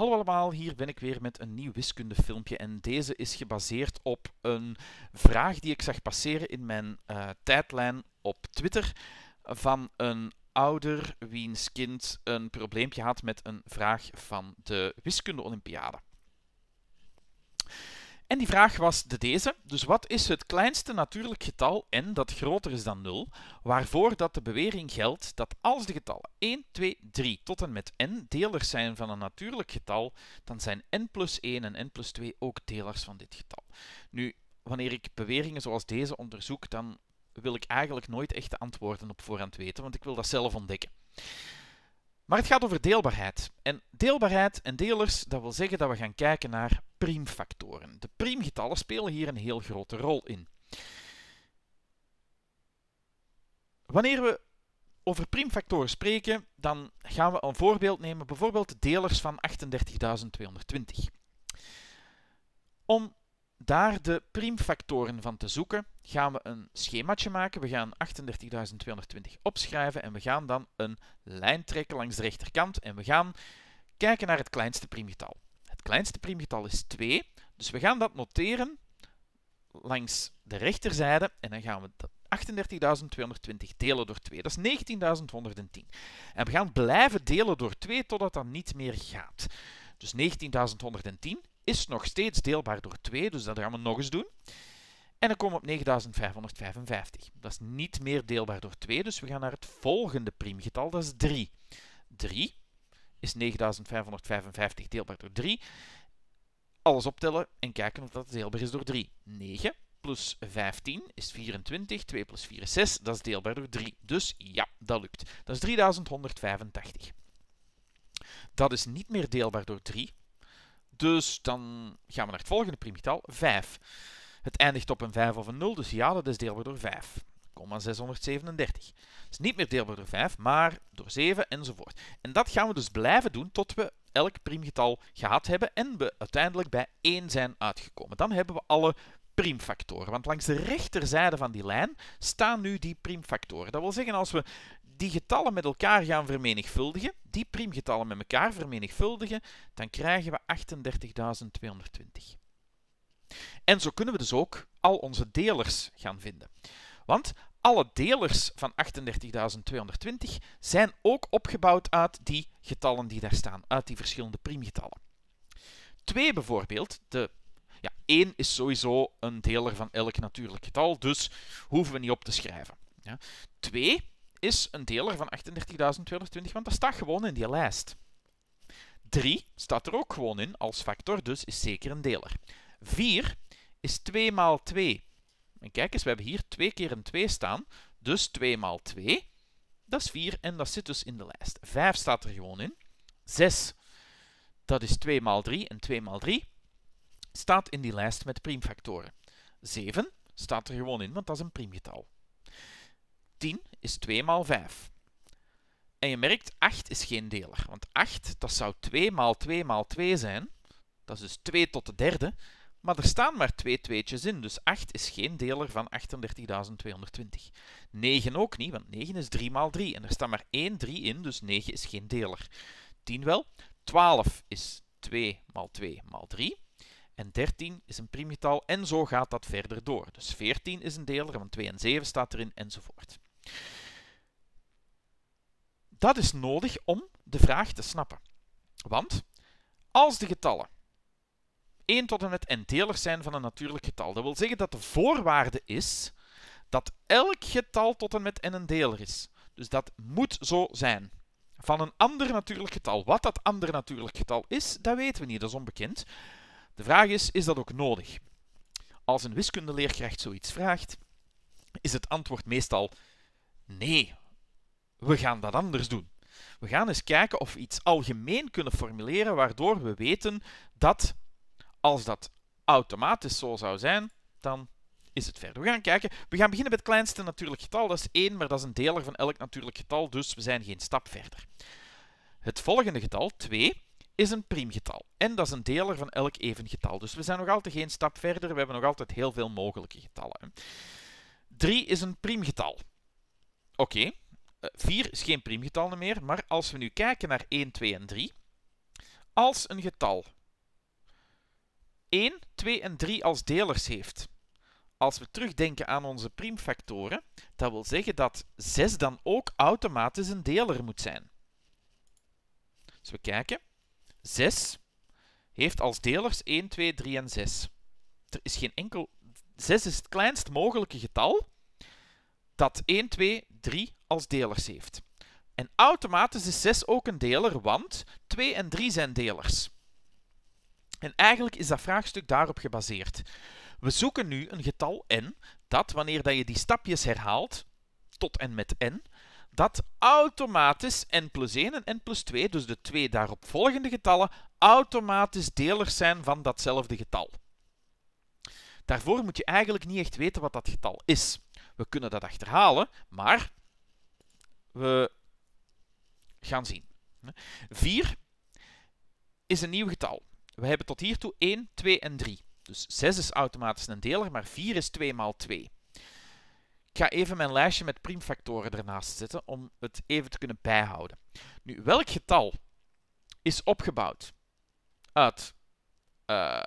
Hallo allemaal, hier ben ik weer met een nieuw wiskundefilmpje en deze is gebaseerd op een vraag die ik zag passeren in mijn eh, tijdlijn op Twitter van een ouder wiens kind een probleempje had met een vraag van de wiskunde-olympiade. En die vraag was de deze. Dus wat is het kleinste natuurlijk getal n dat groter is dan 0, waarvoor dat de bewering geldt dat als de getallen 1, 2, 3 tot en met n delers zijn van een natuurlijk getal, dan zijn n plus 1 en n plus 2 ook delers van dit getal. Nu, wanneer ik beweringen zoals deze onderzoek, dan wil ik eigenlijk nooit de antwoorden op voorhand weten, want ik wil dat zelf ontdekken. Maar het gaat over deelbaarheid. En deelbaarheid en delers, dat wil zeggen dat we gaan kijken naar priemfactoren. De priemgetallen spelen hier een heel grote rol in. Wanneer we over priemfactoren spreken, dan gaan we een voorbeeld nemen, bijvoorbeeld de delers van 38.220. Om daar de priemfactoren van te zoeken, gaan we een schemaatje maken. We gaan 38.220 opschrijven en we gaan dan een lijn trekken langs de rechterkant. En we gaan kijken naar het kleinste priemgetal. Het kleinste priemgetal is 2, dus we gaan dat noteren langs de rechterzijde en dan gaan we 38.220 delen door 2. Dat is 19.110. En we gaan blijven delen door 2 totdat dat niet meer gaat. Dus 19.110 is nog steeds deelbaar door 2, dus dat gaan we nog eens doen. En dan komen we op 9555. Dat is niet meer deelbaar door 2, dus we gaan naar het volgende priemgetal, dat is 3. 3 is 9555 deelbaar door 3. Alles optellen en kijken of dat deelbaar is door 3. 9 plus 15 is 24, 2 plus 4 is 6, dat is deelbaar door 3. Dus ja, dat lukt. Dat is 3185. Dat is niet meer deelbaar door 3. Dus dan gaan we naar het volgende primgetal 5. Het eindigt op een 5 of een 0, dus ja, dat is deelbaar door 5. 637. Dat is niet meer deelbaar door 5, maar door 7 enzovoort. En dat gaan we dus blijven doen tot we elk priemgetal gehad hebben en we uiteindelijk bij 1 zijn uitgekomen. Dan hebben we alle priemfactoren. Want langs de rechterzijde van die lijn staan nu die priemfactoren. Dat wil zeggen, als we die getallen met elkaar gaan vermenigvuldigen, die priemgetallen met elkaar vermenigvuldigen, dan krijgen we 38.220. En zo kunnen we dus ook al onze delers gaan vinden. Want alle delers van 38.220 zijn ook opgebouwd uit die getallen die daar staan, uit die verschillende priemgetallen. 2 bijvoorbeeld, de, ja, 1 is sowieso een deler van elk natuurlijk getal, dus hoeven we niet op te schrijven. Ja. 2 is een deler van 38.220, want dat staat gewoon in die lijst. 3 staat er ook gewoon in als factor, dus is zeker een deler. 4 is 2 maal 2. En kijk eens, we hebben hier 2 keer een 2 staan. Dus 2 maal 2, dat is 4 en dat zit dus in de lijst. 5 staat er gewoon in. 6, dat is 2 maal 3 en 2 maal 3 staat in die lijst met priemfactoren. 7 staat er gewoon in, want dat is een priemgetal. 10 is 2 maal 5. En je merkt, 8 is geen deler. Want 8, dat zou 2 maal 2 maal 2 zijn. Dat is dus 2 tot de derde. Maar er staan maar twee tweetjes in, dus 8 is geen deler van 38.220. 9 ook niet, want 9 is 3 maal 3 en er staat maar 1 3 in, dus 9 is geen deler. 10 wel, 12 is 2 maal 2 maal 3 en 13 is een priemgetal en zo gaat dat verder door. Dus 14 is een deler, want 2 en 7 staat erin enzovoort. Dat is nodig om de vraag te snappen. Want als de getallen 1 tot en met n-delig zijn van een natuurlijk getal. Dat wil zeggen dat de voorwaarde is dat elk getal tot en met n een deler is. Dus dat moet zo zijn. Van een ander natuurlijk getal. Wat dat ander natuurlijk getal is, dat weten we niet, dat is onbekend. De vraag is, is dat ook nodig? Als een wiskundeleerkracht zoiets vraagt, is het antwoord meestal nee. We gaan dat anders doen. We gaan eens kijken of we iets algemeen kunnen formuleren waardoor we weten dat als dat automatisch zo zou zijn, dan is het verder. We gaan kijken. We gaan beginnen met het kleinste natuurlijk getal. Dat is 1, maar dat is een deler van elk natuurlijk getal, dus we zijn geen stap verder. Het volgende getal, 2, is een priemgetal. En dat is een deler van elk even getal. Dus we zijn nog altijd geen stap verder. We hebben nog altijd heel veel mogelijke getallen. 3 is een priemgetal. Oké. 4 eh, is geen priemgetal meer, maar als we nu kijken naar 1, 2 en 3, als een getal 1, 2 en 3 als delers heeft. Als we terugdenken aan onze primfactoren, dat wil zeggen dat 6 dan ook automatisch een deler moet zijn. Dus we kijken. 6 heeft als delers 1, 2, 3 en 6. Er is geen enkel... 6 is het kleinst mogelijke getal dat 1, 2, 3 als delers heeft. En automatisch is 6 ook een deler, want 2 en 3 zijn delers. En eigenlijk is dat vraagstuk daarop gebaseerd. We zoeken nu een getal n dat, wanneer dat je die stapjes herhaalt, tot en met n, dat automatisch n plus 1 en n plus 2, dus de twee daarop volgende getallen, automatisch delers zijn van datzelfde getal. Daarvoor moet je eigenlijk niet echt weten wat dat getal is. We kunnen dat achterhalen, maar we gaan zien. 4 is een nieuw getal we hebben tot hiertoe 1, 2 en 3. Dus 6 is automatisch een deler, maar 4 is 2 maal 2. Ik ga even mijn lijstje met primfactoren ernaast zetten om het even te kunnen bijhouden. Nu, welk getal is opgebouwd uit uh,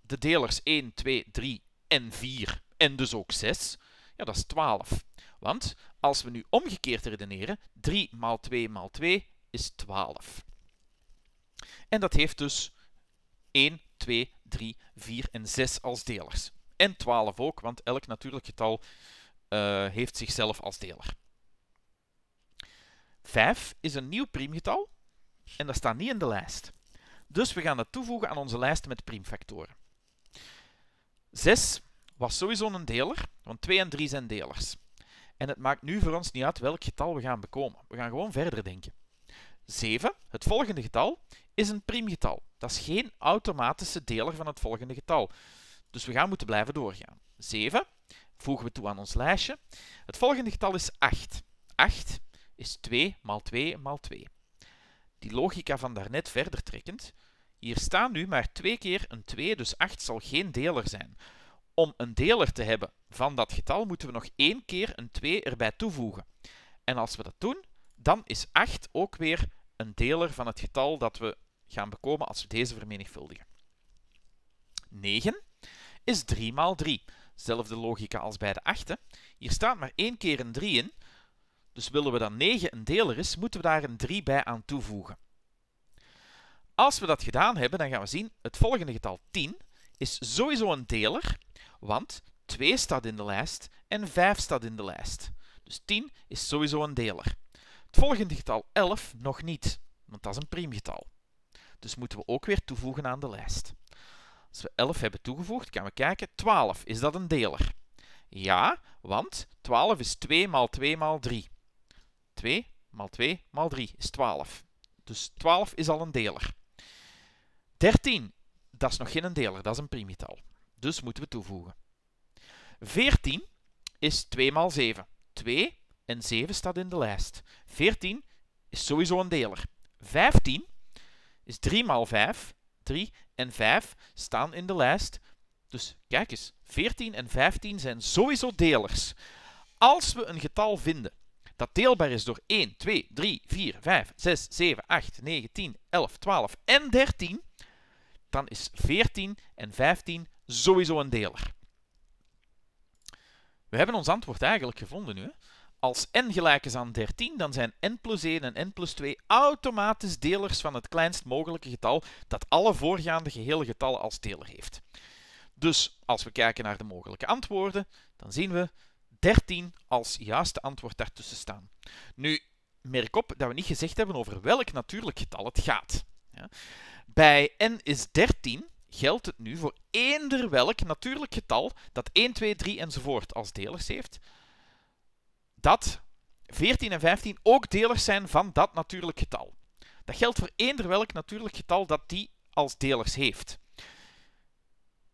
de delers 1, 2, 3 en 4 en dus ook 6? Ja, dat is 12. Want als we nu omgekeerd redeneren, 3 maal 2 maal 2 is 12. En dat heeft dus 1, 2, 3, 4 en 6 als delers. En 12 ook, want elk natuurlijk getal uh, heeft zichzelf als deler. 5 is een nieuw priemgetal en dat staat niet in de lijst. Dus we gaan dat toevoegen aan onze lijst met priemfactoren. 6 was sowieso een deler, want 2 en 3 zijn delers. En het maakt nu voor ons niet uit welk getal we gaan bekomen. We gaan gewoon verder denken. 7, het volgende getal, is een priemgetal. Dat is geen automatische deler van het volgende getal. Dus we gaan moeten blijven doorgaan. 7 voegen we toe aan ons lijstje. Het volgende getal is 8. 8 is 2 maal 2 maal 2. Die logica van daarnet verder trekkend. Hier staan nu maar twee keer een 2, dus 8 zal geen deler zijn. Om een deler te hebben van dat getal moeten we nog één keer een 2 erbij toevoegen. En als we dat doen, dan is 8 ook weer een deler van het getal dat we gaan bekomen als we deze vermenigvuldigen. 9 is 3 maal 3. Zelfde logica als bij de 8. Hier staat maar 1 keer een 3 in. Dus willen we dat 9 een deler is, moeten we daar een 3 bij aan toevoegen. Als we dat gedaan hebben, dan gaan we zien, het volgende getal 10 is sowieso een deler, want 2 staat in de lijst en 5 staat in de lijst. Dus 10 is sowieso een deler. Het volgende getal 11 nog niet, want dat is een priemgetal. Dus moeten we ook weer toevoegen aan de lijst. Als we 11 hebben toegevoegd, gaan we kijken. 12, is dat een deler? Ja, want 12 is 2 maal 2 maal 3. 2 maal 2 maal 3 is 12. Dus 12 is al een deler. 13, dat is nog geen deler, dat is een priemgetal. Dus moeten we toevoegen. 14 is 2 maal 7. 2 en 7 staat in de lijst. 14 is sowieso een deler. 15 is 3 maal 5. 3 en 5 staan in de lijst. Dus kijk eens, 14 en 15 zijn sowieso delers. Als we een getal vinden dat deelbaar is door 1, 2, 3, 4, 5, 6, 7, 8, 9, 10, 11, 12 en 13, dan is 14 en 15 sowieso een deler. We hebben ons antwoord eigenlijk gevonden nu. Hè? Als n gelijk is aan 13, dan zijn n plus 1 en n plus 2 automatisch delers van het kleinst mogelijke getal dat alle voorgaande gehele getallen als deler heeft. Dus als we kijken naar de mogelijke antwoorden, dan zien we 13 als juiste antwoord daartussen staan. Nu, merk op dat we niet gezegd hebben over welk natuurlijk getal het gaat. Ja. Bij n is 13 geldt het nu voor eender welk natuurlijk getal dat 1, 2, 3 enzovoort als delers heeft, dat 14 en 15 ook delers zijn van dat natuurlijk getal. Dat geldt voor eender welk natuurlijk getal dat die als delers heeft.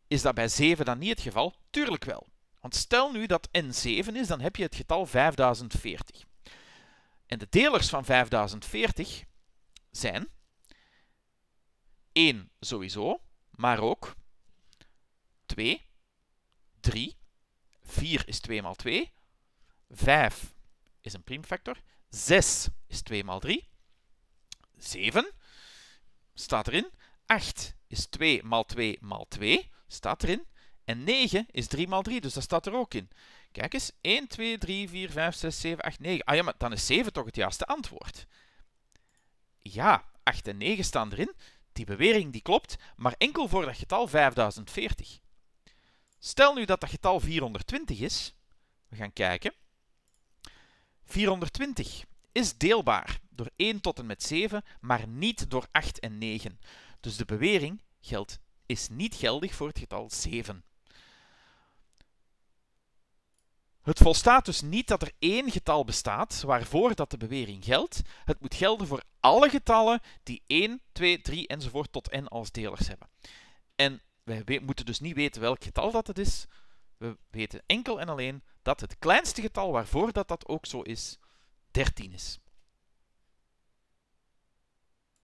Is dat bij 7 dan niet het geval? Tuurlijk wel. Want stel nu dat n 7 is, dan heb je het getal 5040. En de delers van 5040 zijn 1 sowieso, maar ook 2, 3, 4 is 2 maal 2, 5 is een priemfactor. 6 is 2 maal 3. 7 staat erin. 8 is 2 maal 2 maal 2, staat erin. En 9 is 3 maal 3, dus dat staat er ook in. Kijk eens, 1, 2, 3, 4, 5, 6, 7, 8, 9. Ah ja, maar dan is 7 toch het juiste antwoord. Ja, 8 en 9 staan erin. Die bewering die klopt, maar enkel voor dat getal 5040. Stel nu dat dat getal 420 is. We gaan kijken. 420 is deelbaar door 1 tot en met 7, maar niet door 8 en 9. Dus de bewering geldt, is niet geldig voor het getal 7. Het volstaat dus niet dat er één getal bestaat waarvoor dat de bewering geldt. Het moet gelden voor alle getallen die 1, 2, 3 enzovoort tot n als delers hebben. En wij moeten dus niet weten welk getal dat het is, we weten enkel en alleen dat het kleinste getal waarvoor dat, dat ook zo is, 13 is.